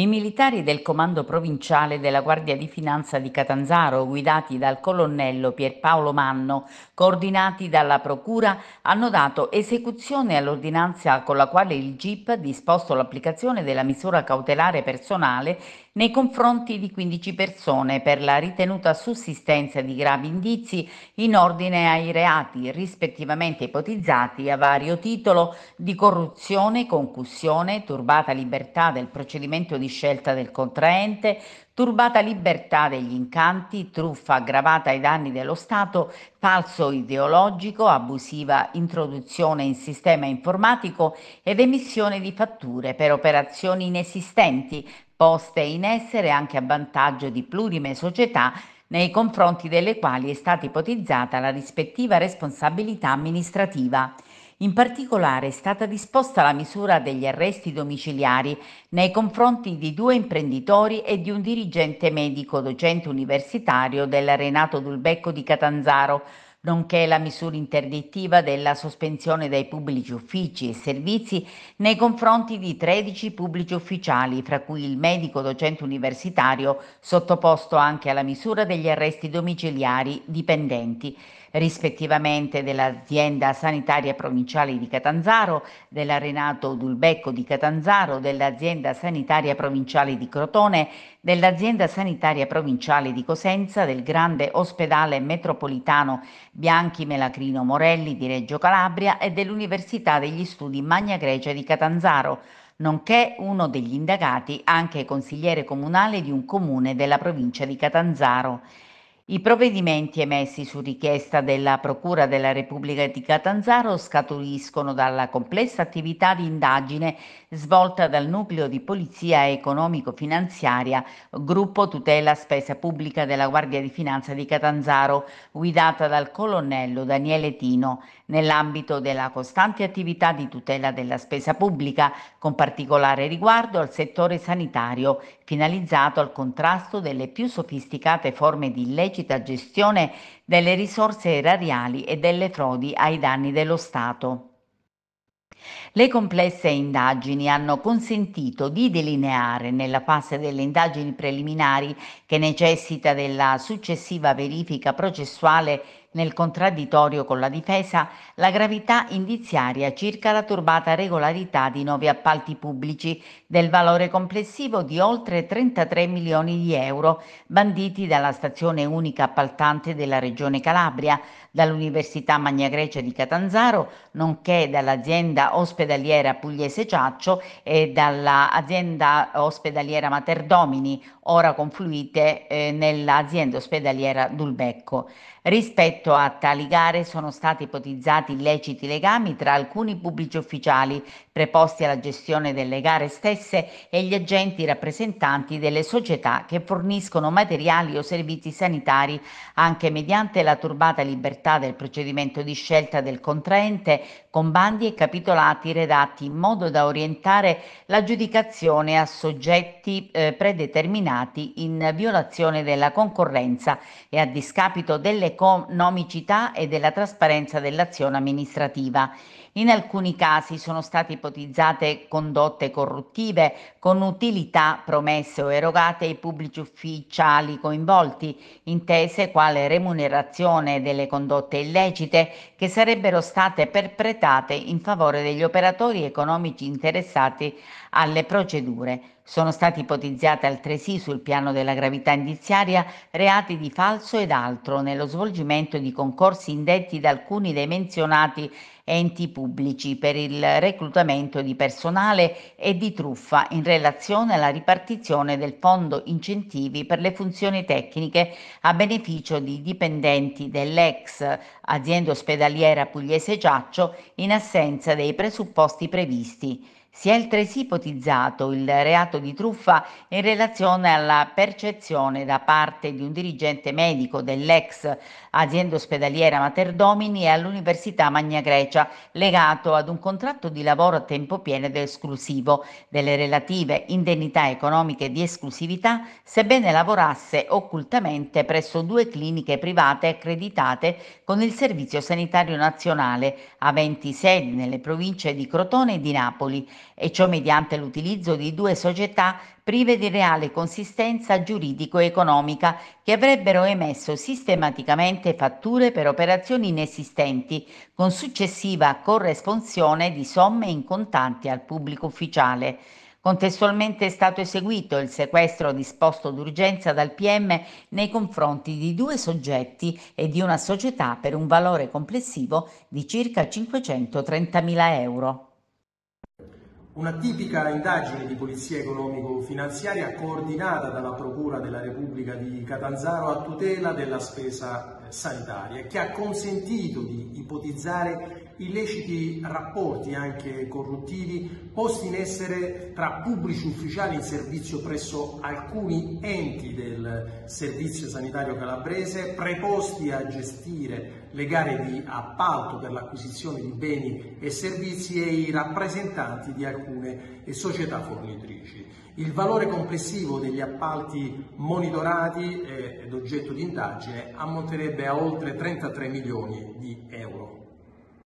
I militari del Comando Provinciale della Guardia di Finanza di Catanzaro, guidati dal colonnello Pierpaolo Manno, coordinati dalla Procura, hanno dato esecuzione all'ordinanza con la quale il GIP disposto l'applicazione della misura cautelare personale nei confronti di 15 persone per la ritenuta sussistenza di gravi indizi in ordine ai reati rispettivamente ipotizzati a vario titolo di corruzione, concussione, turbata libertà del procedimento di scelta del contraente, turbata libertà degli incanti, truffa aggravata ai danni dello Stato, falso ideologico, abusiva introduzione in sistema informatico ed emissione di fatture per operazioni inesistenti, poste in essere anche a vantaggio di plurime società nei confronti delle quali è stata ipotizzata la rispettiva responsabilità amministrativa. In particolare è stata disposta la misura degli arresti domiciliari nei confronti di due imprenditori e di un dirigente medico docente universitario Renato d'Ulbecco di Catanzaro, nonché la misura interdittiva della sospensione dai pubblici uffici e servizi nei confronti di 13 pubblici ufficiali, fra cui il medico docente universitario sottoposto anche alla misura degli arresti domiciliari dipendenti, rispettivamente dell'azienda sanitaria provinciale di Catanzaro, della Renato Dulbecco di Catanzaro, dell'azienda sanitaria provinciale di Crotone, dell'azienda sanitaria provinciale di Cosenza, del grande ospedale metropolitano Bianchi Melacrino Morelli di Reggio Calabria e dell'Università degli Studi Magna Grecia di Catanzaro, nonché uno degli indagati anche consigliere comunale di un comune della provincia di Catanzaro. I provvedimenti emessi su richiesta della Procura della Repubblica di Catanzaro scaturiscono dalla complessa attività di indagine svolta dal Nucleo di Polizia Economico-Finanziaria, Gruppo Tutela Spesa Pubblica della Guardia di Finanza di Catanzaro, guidata dal colonnello Daniele Tino, nell'ambito della costante attività di tutela della spesa pubblica, con particolare riguardo al settore sanitario, finalizzato al contrasto delle più sofisticate forme di illecito illecita gestione delle risorse erariali e delle frodi ai danni dello Stato. Le complesse indagini hanno consentito di delineare nella fase delle indagini preliminari, che necessita della successiva verifica processuale nel contraddittorio con la difesa, la gravità indiziaria circa la turbata regolarità di nove appalti pubblici del valore complessivo di oltre 33 milioni di euro banditi dalla stazione unica appaltante della Regione Calabria, dall'Università Magna Grecia di Catanzaro, nonché dall'azienda ospedaliera Pugliese Ciaccio e dall'azienda ospedaliera Materdomini, ora confluite eh, nell'azienda ospedaliera Dulbecco. Rispetto rispetto a tali gare sono stati ipotizzati illeciti legami tra alcuni pubblici ufficiali preposti alla gestione delle gare stesse e gli agenti rappresentanti delle società che forniscono materiali o servizi sanitari anche mediante la turbata libertà del procedimento di scelta del contraente con bandi e capitolati redatti in modo da orientare l'aggiudicazione a soggetti eh, predeterminati in violazione della concorrenza e a discapito dell'economicità e della trasparenza dell'azione amministrativa. In alcuni casi sono state ipotizzate condotte corruttive con utilità promesse o erogate ai pubblici ufficiali coinvolti, intese quale remunerazione delle condotte illecite che sarebbero state perpetrate in favore degli operatori economici interessati alle procedure. Sono stati ipotizzati altresì sul piano della gravità indiziaria reati di falso ed altro nello svolgimento di concorsi indetti da alcuni dei menzionati enti pubblici per il reclutamento di personale e di truffa in relazione alla ripartizione del fondo incentivi per le funzioni tecniche a beneficio di dipendenti dell'ex azienda ospedaliera pugliese Giaccio in assenza dei presupposti previsti. Si è altresì ipotizzato il reato di truffa in relazione alla percezione da parte di un dirigente medico dell'ex azienda ospedaliera Mater Domini e all'Università Magna Grecia legato ad un contratto di lavoro a tempo pieno ed esclusivo delle relative indennità economiche di esclusività sebbene lavorasse occultamente presso due cliniche private accreditate con il Servizio Sanitario Nazionale aventi sedi nelle province di Crotone e di Napoli e ciò mediante l'utilizzo di due società prive di reale consistenza giuridico-economica che avrebbero emesso sistematicamente fatture per operazioni inesistenti, con successiva corresponsione di somme in contanti al pubblico ufficiale. Contestualmente è stato eseguito il sequestro disposto d'urgenza dal PM nei confronti di due soggetti e di una società per un valore complessivo di circa 530.000 euro. Una tipica indagine di polizia economico-finanziaria coordinata dalla Procura della Repubblica di Catanzaro a tutela della spesa eh, sanitaria, che ha consentito di ipotizzare illeciti rapporti anche corruttivi posti in essere tra pubblici ufficiali in servizio presso alcuni enti del Servizio Sanitario Calabrese preposti a gestire le gare di appalto per l'acquisizione di beni e servizi e i rappresentanti di alcune società fornitrici. Il valore complessivo degli appalti monitorati ed oggetto di indagine ammonterebbe a oltre 33 milioni di euro.